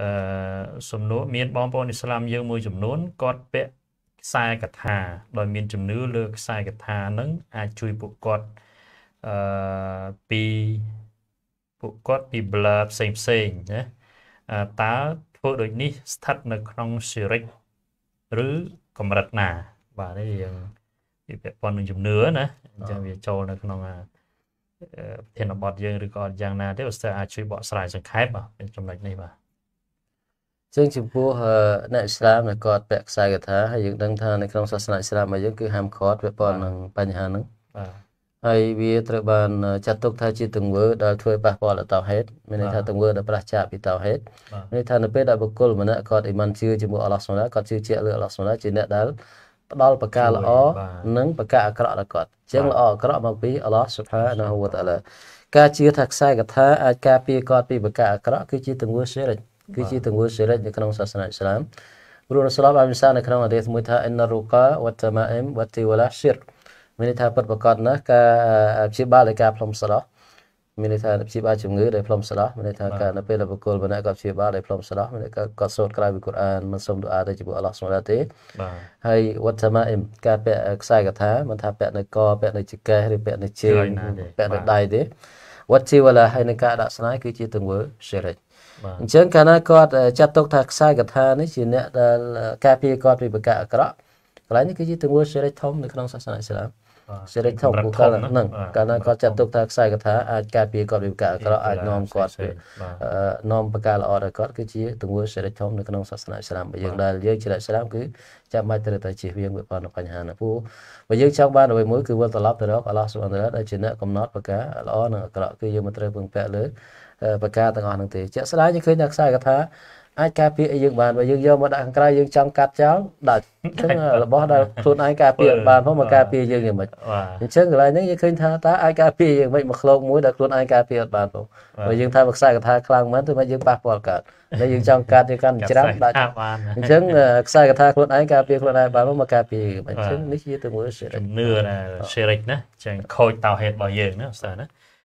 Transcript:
អឺសំណួរមានបងប្អូនឥស្លាមយើងមួយចំនួនគាត់ពាក់ខ្សែកថាដោយមានជំនឿលើខ្សែកថានឹងអាចជួយពួកគាត់អឺពីពួកគាត់ពី blur ផ្សេងផ្សេងណាតើធ្វើដូចនេះស្ថិតនៅក្នុង Siric ឬកម្រិតណា បាទនេះយើងវាពាក់ព័ន្ធនឹងជំនឿណាអញ្ចឹងវាចូលនៅក្នុងប្រធានបទយើងឬក៏យ៉ាង ណាទេឧស្សាហ៍អាចជួយបកស្រាយសង្ខេបបាទចំណុចនេះបាទជាងចំពោះអ្នកឥស្លាមដែលគាត់ពាក់ខ្សែកថាហើយយើងដឹងថានៅក្នុងសាសនាឥស្លាមរបស់យើងគឺហាមឃាត់ពាក់ព័ន្ធនឹងបញ្ហាហ្នឹងបាទហើយវាត្រូវបានចាត់ទុកថាជាទង្វើដែលធ្វើប៉ះពាល់ដល់តោហេតមានន័យថាទង្វើដែលប្រឆាំងពីតោហេតមានន័យថានៅពេលដែលបុគ្គលម្នាក់គាត់អ៊ីម៉ានជឿជាមួយអល់ឡោះសុនឡាគាត់ជឿជាក់លើអល់ឡោះសុនឡាជាអ្នកដែលផ្ដល់ប្រការល្អនិងប្រការអាក្រក់ដល់គាត់អញ្ចឹងល្អអាក្រក់មកពីអល់ឡោះសុផាណាហូវតាឡាការជឿថាខ្សែកថាអាចការពារគាត់ពីប្រការអាក្រក់គឺជាទង្វើសិរិចគឺជាទង្វើសេរីនៅក្នុងសាសនាអ៊ីស្លាមព្រោះរ៉ូសូលបានមានសារនៅក្នុងអាឌីសមួយថាអ៊ីនណារូកាវ៉ាតាម៉ាអ៊ីមវ៉ាទីវ៉ាឡាស៊ីរមានន័យថាពិតប្រាកដណាស់ការព្យាបាលនៃការផ្លុំស្រោះមានន័យថាព្យាបាលជំងឺដែលផ្លុំស្រោះមានន័យថាការនៅពេលដែលបុគ្គលម្នាក់គាត់ព្យាបាលដែលផ្លុំស្រោះមានន័យថាគាត់សូត្រក្រៅពីកូរ៉ានមិនសូមទូអាទៅជាមួយអល់ឡោះស្មារតីទេបាទហើយវ៉ាតាម៉ាអ៊ីមការពាក់ខ្សែកថាមិនថាពាក់នៅកពាក់នៅចង្កេះឬពាក់នៅជើងពាក់នៅដៃទេវត្តជីវឡាហើយនឹងការដាក់ស្នេហ៍គឺជាទង្វើសិរិចអញ្ចឹងកាលណាគាត់ចាត់ទុកថាខ្សែកថានេះជាអ្នកដែលការពារគាត់ពីបកាអក្រក់កន្លែងនេះគឺជាទង្វើសេរីធំនៅក្នុងសាសនាអ៊ីស្លាមសេរីធំពួកគាត់ហ្នឹងកាលណាគាត់ចាត់ទុកថាខ្សែកថាអាចការពារគាត់ពីការអាក្រក់អាចនាំគាត់នាំប្រការល្អដល់គាត់គឺជាទង្វើសេរីធំនៅក្នុងសាសនាអ៊ីស្លាមបើយើងដែលយើងជាអ៊ីស្លាមគឺចាំបាច់ត្រូវតែជៀសវាងពីបញ្ហាហ្នឹងព្រោះបើយើងចង់បានអ្វីមួយគឺវិលត្រឡប់ទៅរកអល់ឡោះស៊ុបហានតាឡាដែលជាអ្នកកំណត់ប្រការល្អនិងអាក្រក់គឺយើងមិនត្រូវពឹងពាក់លើប្រការទាំងអស់ហ្នឹងទេជាក់ស្ដែងយើងឃើញថាខ្សែកថាអាចការពារឲ្យយើងបានបើយើងយកមកដាក់ខាងក្រៅយើងចង់កាត់ចោលដល់អញ្ចឹងរបស់ដែលខ្លួនឯងការពារបានផងមកការពារយើងយ៉ាងម៉េចអញ្ចឹងកន្លែងហ្នឹងយើងឃើញថាតើអាចការពារយ៉ាងម៉េចមកឃ្លោកមួយដែលខ្លួនឯងការពារអត់បានផងបើយើងថាមកខ្សែកថាខ្លាំងមែនទៅមិនយើងប៉ះពាល់កើតតែយើងចង់កាត់យើងកាន់ច្រាប់ដាក់អញ្ចឹងខ្សែកថាខ្លួនឯងការពារខ្លួនឯងបានមកការពារអញ្ចឹងនេះជាទៅមើលជំនឿណាសេរិចណាចឹងខូចតោហេតុរបស់យើងណាស្ទើរណា